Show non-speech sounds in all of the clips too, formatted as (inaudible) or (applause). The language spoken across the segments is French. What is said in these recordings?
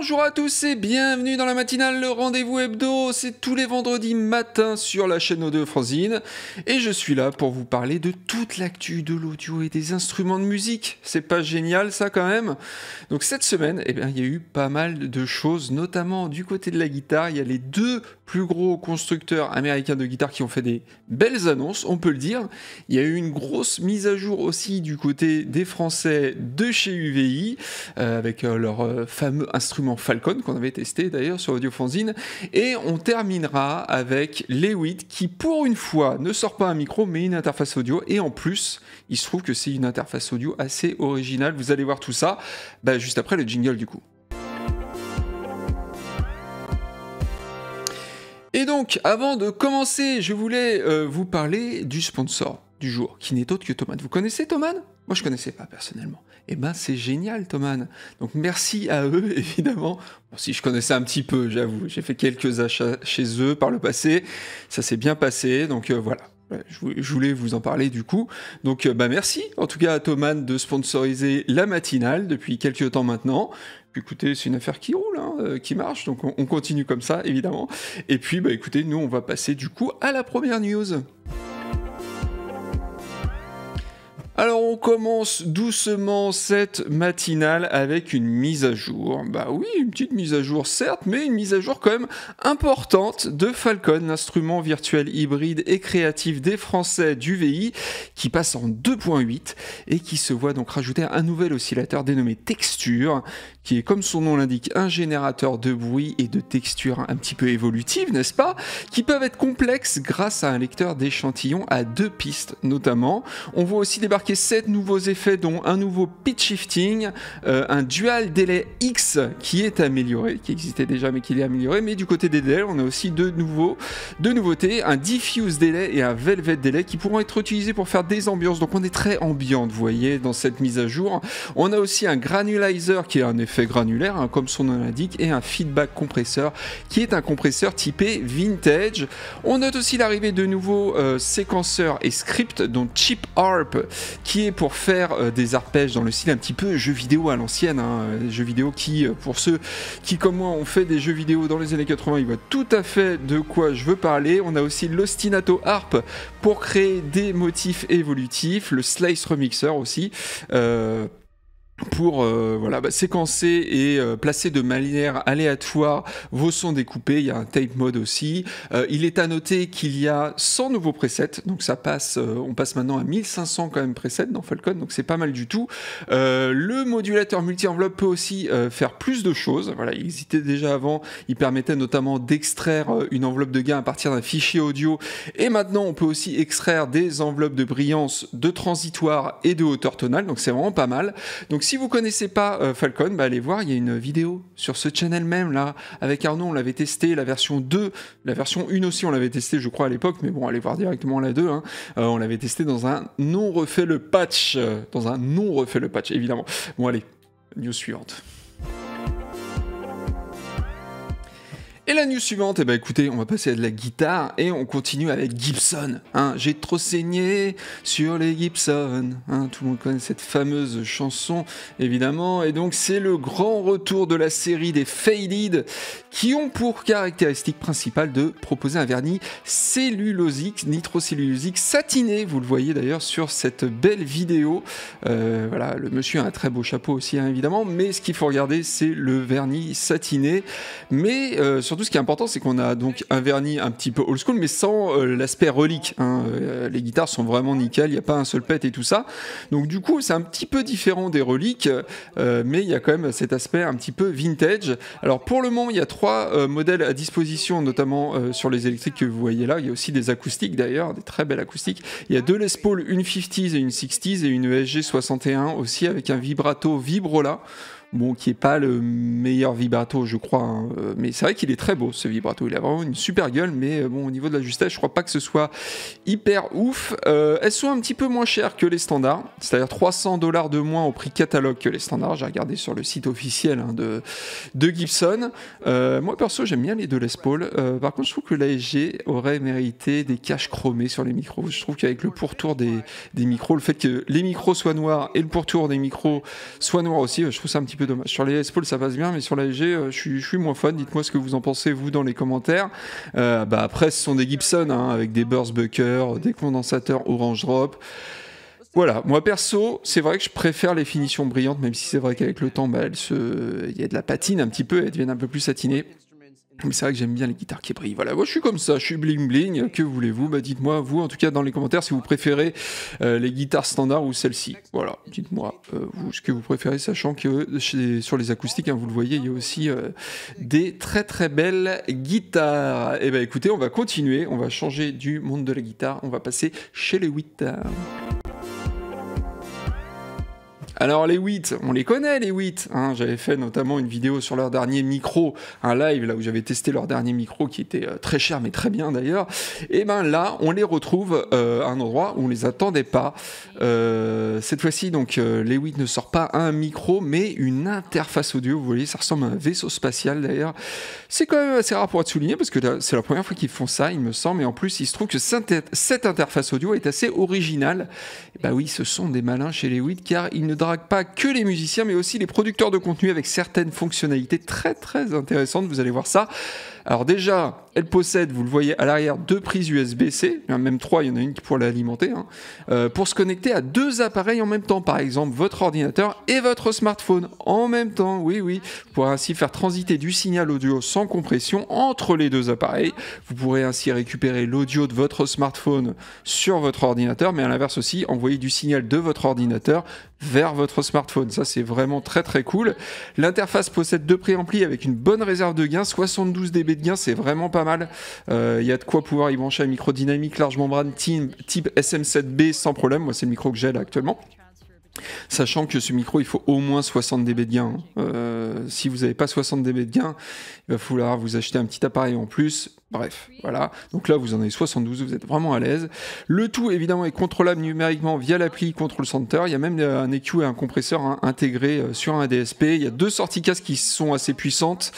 Bonjour à tous et bienvenue dans la matinale, le rendez-vous hebdo, c'est tous les vendredis matin sur la chaîne O2 et je suis là pour vous parler de toute l'actu de l'audio et des instruments de musique. C'est pas génial ça quand même Donc cette semaine, eh il y a eu pas mal de choses, notamment du côté de la guitare, il y a les deux plus gros constructeurs américains de guitare qui ont fait des belles annonces, on peut le dire. Il y a eu une grosse mise à jour aussi du côté des Français de chez UVI euh, avec euh, leur euh, fameux instrument Falcon qu'on avait testé d'ailleurs sur Audiofanzine. Et on terminera avec Lewitt qui, pour une fois, ne sort pas un micro mais une interface audio. Et en plus, il se trouve que c'est une interface audio assez originale. Vous allez voir tout ça bah, juste après le jingle du coup. Et donc, avant de commencer, je voulais euh, vous parler du sponsor du jour, qui n'est autre que Thomas Vous connaissez Thomas Moi, je ne connaissais pas personnellement eh ben c'est génial, Thomas. Donc merci à eux, (laughs) évidemment. Bon, si je connaissais un petit peu, j'avoue, j'ai fait quelques achats chez eux par le passé. Ça s'est bien passé, donc euh, voilà. Je voulais vous en parler du coup. Donc euh, bah merci en tout cas à Thomas de sponsoriser la matinale depuis quelques temps maintenant. Puis Écoutez, c'est une affaire qui roule, hein, euh, qui marche, donc on continue comme ça évidemment. Et puis bah écoutez, nous on va passer du coup à la première news. Alors on commence doucement cette matinale avec une mise à jour. Bah oui, une petite mise à jour certes, mais une mise à jour quand même importante de Falcon, l'instrument virtuel hybride et créatif des Français du VI, qui passe en 2.8 et qui se voit donc rajouter un nouvel oscillateur dénommé Texture, qui est comme son nom l'indique un générateur de bruit et de texture un petit peu évolutive, n'est-ce pas Qui peuvent être complexes grâce à un lecteur d'échantillons à deux pistes notamment. On voit aussi débarquer sept 7 nouveaux effets dont un nouveau pitch shifting, euh, un dual Delay X qui est amélioré, qui existait déjà mais qui est amélioré, mais du côté des delays, on a aussi deux, nouveaux, deux nouveautés, un diffuse Delay et un velvet Delay qui pourront être utilisés pour faire des ambiances, donc on est très ambiante vous voyez dans cette mise à jour. On a aussi un granulizer qui est un effet granulaire hein, comme son nom l'indique et un feedback compresseur qui est un compresseur typé vintage. On note aussi l'arrivée de nouveaux euh, séquenceurs et scripts dont Chip Harp qui est pour faire euh, des arpèges dans le style un petit peu jeu vidéo à l'ancienne. Hein, euh, jeu vidéo qui, euh, pour ceux qui, comme moi, ont fait des jeux vidéo dans les années 80, ils voient tout à fait de quoi je veux parler. On a aussi l'ostinato harp pour créer des motifs évolutifs, le slice remixer aussi pour euh, voilà, bah, séquencer et euh, placer de manière aléatoire vos sons découpés. Il y a un tape mode aussi. Euh, il est à noter qu'il y a 100 nouveaux presets. Donc ça passe, on passe maintenant à 1500 quand même presets dans Falcon. Donc c'est pas mal du tout. le modulateur multi-enveloppe peut aussi faire plus de choses. Voilà, il existait déjà avant. Il permettait notamment d'extraire une enveloppe de gain à partir d'un fichier audio. Et maintenant, on peut aussi extraire des enveloppes de brillance, de transitoire et de hauteur tonale. Donc c'est vraiment pas mal si vous connaissez pas euh, Falcon, bah, allez voir, il y a une vidéo sur ce channel même là. Avec Arnaud, on l'avait testé, la version 2, la version 1 aussi, on l'avait testé, je crois, à l'époque, mais bon, allez voir directement la 2. Hein. Euh, on l'avait testé dans un non refait le patch. Euh, dans un non refait le patch, évidemment. Bon, allez, news suivante. Et la news suivante, et eh ben, écoutez, on va passer à de la guitare et on continue avec Gibson. Hein. J'ai trop saigné sur les Gibson. Hein. tout le monde connaît cette fameuse chanson, évidemment. Et donc c'est le grand retour de la série des Faded qui ont pour caractéristique principale de proposer un vernis cellulosique, nitrocellulosique, satiné. Vous le voyez d'ailleurs sur cette belle vidéo. Euh, voilà, le monsieur a un très beau chapeau aussi, hein, évidemment. Mais ce qu'il faut regarder, c'est le vernis satiné. Mais euh, surtout ce qui est important, c'est qu'on a donc un vernis un petit peu old school, mais sans euh, l'aspect relique. Hein. Euh, les guitares sont vraiment nickel, il n'y a pas un seul pet et tout ça. Donc, du coup, c'est un petit peu différent des reliques, euh, mais il y a quand même cet aspect un petit peu vintage. Alors, pour le moment, il y a trois modèles à disposition, notamment sur les électriques que vous voyez là. Il y a aussi des acoustiques d'ailleurs, des très belles acoustiques. Il y a deux Les Paul, une 50s et une 60s, et une ESG 61 aussi, avec un vibrato Vibrola bon, qui est pas le meilleur vibrato, je crois. Hein. Euh, mais c'est vrai qu'il est très beau ce vibrato. Il a vraiment une super gueule, mais euh, bon, au niveau de la justesse, je crois pas que ce soit hyper ouf. Euh, elles sont un petit peu moins chères que les standards, c'est-à-dire 300 dollars de moins au prix catalogue que les standards. J'ai regardé sur le site officiel hein, de, de Gibson. moi perso, j'aime bien les deux Les Paul. par contre, je trouve que l'ASG aurait mérité des caches chromées sur les micros. Je trouve qu'avec le pourtour des, des micros, le fait que les micros soient noirs et le pourtour des micros soit noir aussi, je trouve ça un petit peu dommage. Sur les s ça passe bien, mais sur la G euh, je suis, moins fan. Dites-moi ce que vous en pensez, vous, dans les commentaires. Euh, bah, après, ce sont des Gibson, hein, avec des burst buckers, des condensateurs Orange Drop. Voilà, moi perso, c'est vrai que je préfère les finitions brillantes, même si c'est vrai qu'avec le temps, bah, il se... y a de la patine un petit peu, elles deviennent un peu plus satinées. Mais c'est vrai que j'aime bien les guitares qui brillent. Voilà, moi je suis comme ça, je suis bling bling. Que voulez-vous bah, Dites-moi, vous en tout cas, dans les commentaires, si vous préférez euh, les guitares standards ou celles ci Voilà, dites-moi euh, ce que vous préférez, sachant que sur les acoustiques, hein, vous le voyez, il y a aussi euh, des très très belles guitares. Eh bien écoutez, on va continuer, on va changer du monde de la guitare, on va passer chez les 8. Alors les 8, on les connaît les 8. Hein. j'avais fait notamment une vidéo sur leur dernier micro, un live là où j'avais testé leur dernier micro qui était euh, très cher mais très bien d'ailleurs. Et eh ben là, on les retrouve euh, à un endroit où on les attendait pas. Euh, cette fois-ci, donc les 8 ne sort pas un micro mais une interface audio. Vous voyez, ça ressemble à un vaisseau spatial d'ailleurs. C'est quand même assez rare pour être souligné parce que c'est la première fois qu'ils font ça, il me semble. Et en plus, il se trouve que cette interface audio est assez originale. bah oui, ce sont des malins chez les 8 car ils ne drapent pas que les musiciens, mais aussi les producteurs de contenu avec certaines fonctionnalités très très intéressantes. Vous allez voir ça. Alors déjà, elle possède, vous le voyez à l'arrière, deux prises USB-C, même trois, il y en a une qui pourrait l'alimenter, hein, euh, pour se connecter à deux appareils en même temps, par exemple votre ordinateur et votre smartphone en même temps, oui oui, pour ainsi faire transiter du signal audio sans compression entre les deux appareils. Vous pourrez ainsi récupérer l'audio de votre smartphone sur votre ordinateur, mais à l'inverse aussi, envoyer du signal de votre ordinateur vers votre smartphone. Ça, c'est vraiment très très cool. L'interface possède deux préamplis avec une bonne réserve de gain, 72 dB de gain, c'est vraiment pas mal. Il euh, y a de quoi pouvoir y brancher un micro dynamique large membrane type SM7B sans problème. Moi, c'est le micro que j'ai là actuellement. Sachant que ce micro, il faut au moins 60 dB de gain. Hein. Euh, si vous n'avez pas 60 dB de gain, il va falloir vous acheter un petit appareil en plus. Bref, voilà. Donc là, vous en avez 72, vous êtes vraiment à l'aise. Le tout, évidemment, est contrôlable numériquement via l'appli Control Center. Il y a même euh, un EQ et un compresseur hein, intégré intégrés euh, sur un ADSP, Il y a deux sorties casques qui sont assez puissantes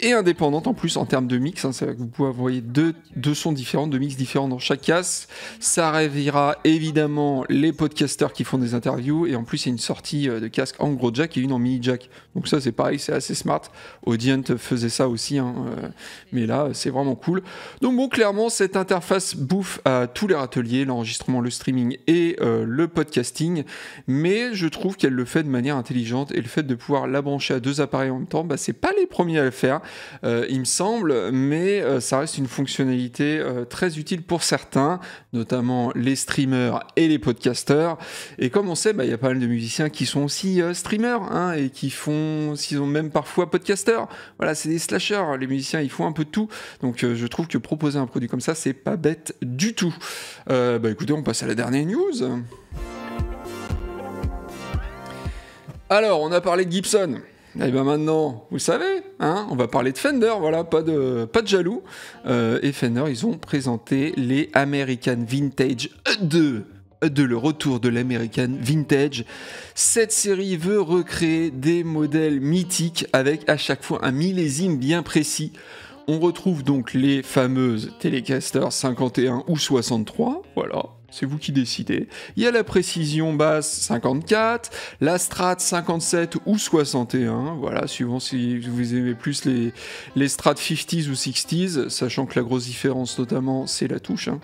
et indépendantes en plus en termes de mix. Hein. vous pouvez avoir deux, deux sons différents, deux mix différents dans chaque casque. Ça réveillera évidemment les podcasters qui font des interviews et en plus, il y a une sortie euh, de casque en gros jack et une en mini jack. Donc ça, c'est pareil, c'est assez smart. Audient faisait ça aussi, hein, euh, mais là, c'est vraiment cool. Donc bon, clairement, cette interface bouffe à tous les râteliers, l'enregistrement, le streaming et euh, le podcasting, mais je trouve qu'elle le fait de manière intelligente et le fait de pouvoir la brancher à deux appareils en même temps, bah, c'est pas les premiers à le faire, il me semble, mais ça reste une fonctionnalité très utile pour certains, notamment les streamers et les podcasters. Et comme on sait, bah, il bah, a pas mal de musiciens qui sont aussi euh, streamers hein, et qui font, s'ils ont même parfois podcasteurs. Voilà, c'est des slashers. Les musiciens, ils font un peu de tout. Donc, euh, je trouve que proposer un produit comme ça, c'est pas bête du tout. Euh, bah, écoutez, on passe à la dernière news. Alors, on a parlé de Gibson. Et eh bien maintenant, vous savez, hein, on va parler de Fender, voilà, pas de, pas de jaloux. et Fender, ils ont présenté les American Vintage 2 de le retour de l'American Vintage. Cette série veut recréer des modèles mythiques avec à chaque fois un millésime bien précis. On retrouve donc les fameuses Telecaster 51 ou 63, voilà, c'est vous qui décidez. Il y a la précision basse 54, la strat 57 ou 61, voilà, suivant si vous aimez plus les, les Strat 50s ou 60s, sachant que la grosse différence notamment c'est la touche. Hein.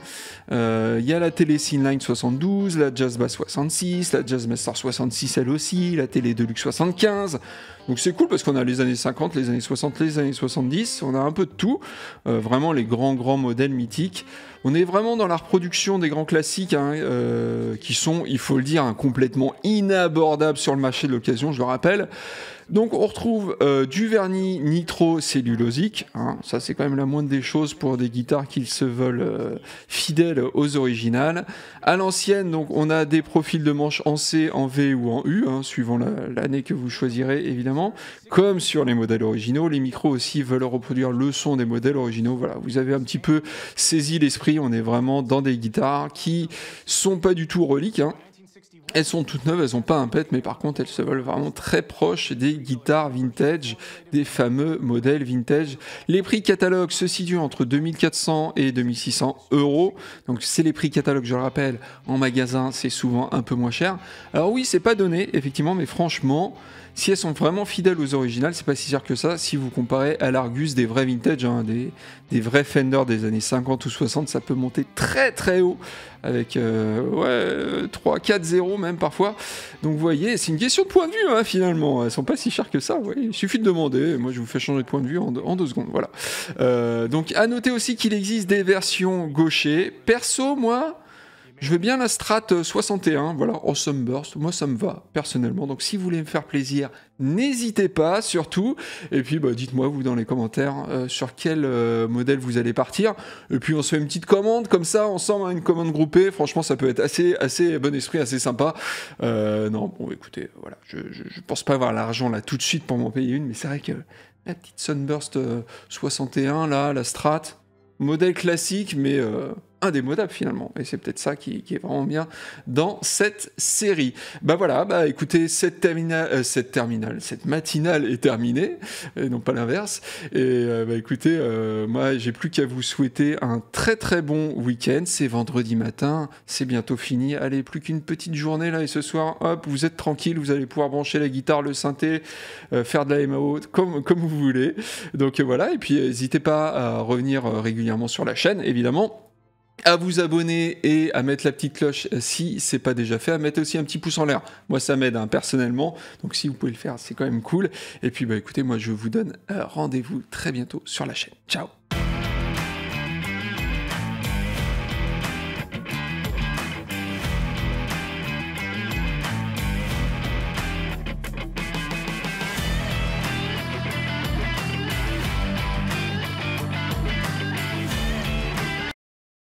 Euh, il y a la télé Line 72, la Jazz Bass 66, la Jazz Master 66 elle aussi, la télé Deluxe 75. Donc c'est cool parce qu'on a les années 50, les années 60, les années 70, on a un peu de tout, euh, vraiment les grands grands modèles mythiques. On est vraiment dans la reproduction des grands classiques hein, euh, qui sont, il faut le dire, hein, complètement inabordables sur le marché de l'occasion, je le rappelle. Donc on retrouve euh, du vernis nitro cellulosique, hein. ça c'est quand même la moindre des choses pour des guitares qu'ils se veulent euh, fidèles aux originales. À l'ancienne, donc on a des profils de manches en C, en V ou en U, hein, suivant l'année que vous choisirez évidemment. Comme sur les modèles originaux, les micros aussi veulent reproduire le son des modèles originaux. Voilà, vous avez un petit peu saisi l'esprit, on est vraiment dans des guitares qui sont pas du tout reliques. Hein. Elles sont toutes neuves, elles n'ont pas un pet, mais par contre, elles se veulent vraiment très proches des guitares vintage, des fameux modèles vintage. Les prix catalogue se situent entre 2400 et 2600 euros. Donc, c'est les prix catalogue, je le rappelle. En magasin, c'est souvent un peu moins cher. Alors, oui, c'est pas donné, effectivement, mais franchement, si elles sont vraiment fidèles aux originales, c'est pas si cher que ça. Si vous comparez à l'Argus des vrais vintage, hein, des, vrais Fender des années 50 ou 60, ça peut monter très très haut avec 3, 4, 0 même parfois. Donc vous voyez, c'est une question de point de vue hein, finalement. Elles sont pas si chères que ça. Il suffit de demander. Moi je vous fais changer de point de vue en, deux secondes. Voilà. Euh, donc à noter aussi qu'il existe des versions gauchées, Perso, moi. Je veux bien la strat 61, euh, voilà, en Sunburst, moi ça me va personnellement. Donc si vous voulez me faire plaisir, n'hésitez pas surtout. Et puis bah, dites-moi vous dans les commentaires euh, sur quel euh, modèle vous allez partir. Et puis on se fait une petite commande comme ça, ensemble, hein, une commande groupée. Franchement, ça peut être assez, assez bon esprit, assez sympa. non, bon écoutez, voilà, je, je, pense pas avoir l'argent là tout de suite pour m'en payer une, mais c'est vrai que la petite Sunburst 61 là, la strat, modèle classique, mais indémodable finalement. Et c'est peut-être ça qui, qui, est vraiment bien dans cette série. Bah voilà, bah écoutez, cette terminale, euh, cette, terminale cette matinale est terminée, et non pas l'inverse. Et euh, bah écoutez, euh, moi j'ai plus qu'à vous souhaiter un très très bon week-end. C'est vendredi matin, c'est bientôt fini. Allez, plus qu'une petite journée là et ce soir, hop, vous êtes tranquille, vous allez pouvoir brancher la guitare, le synthé, faire de la MAO comme, comme vous voulez. Donc voilà, et puis n'hésitez pas à revenir régulièrement sur la chaîne, évidemment à vous abonner et à mettre la petite cloche si c'est pas déjà fait, à mettre aussi un petit pouce en l'air. Moi ça m'aide hein, personnellement, donc si vous pouvez le faire, c'est quand même cool. Et puis bah écoutez, moi je vous donne euh, rendez-vous très bientôt sur la chaîne. Ciao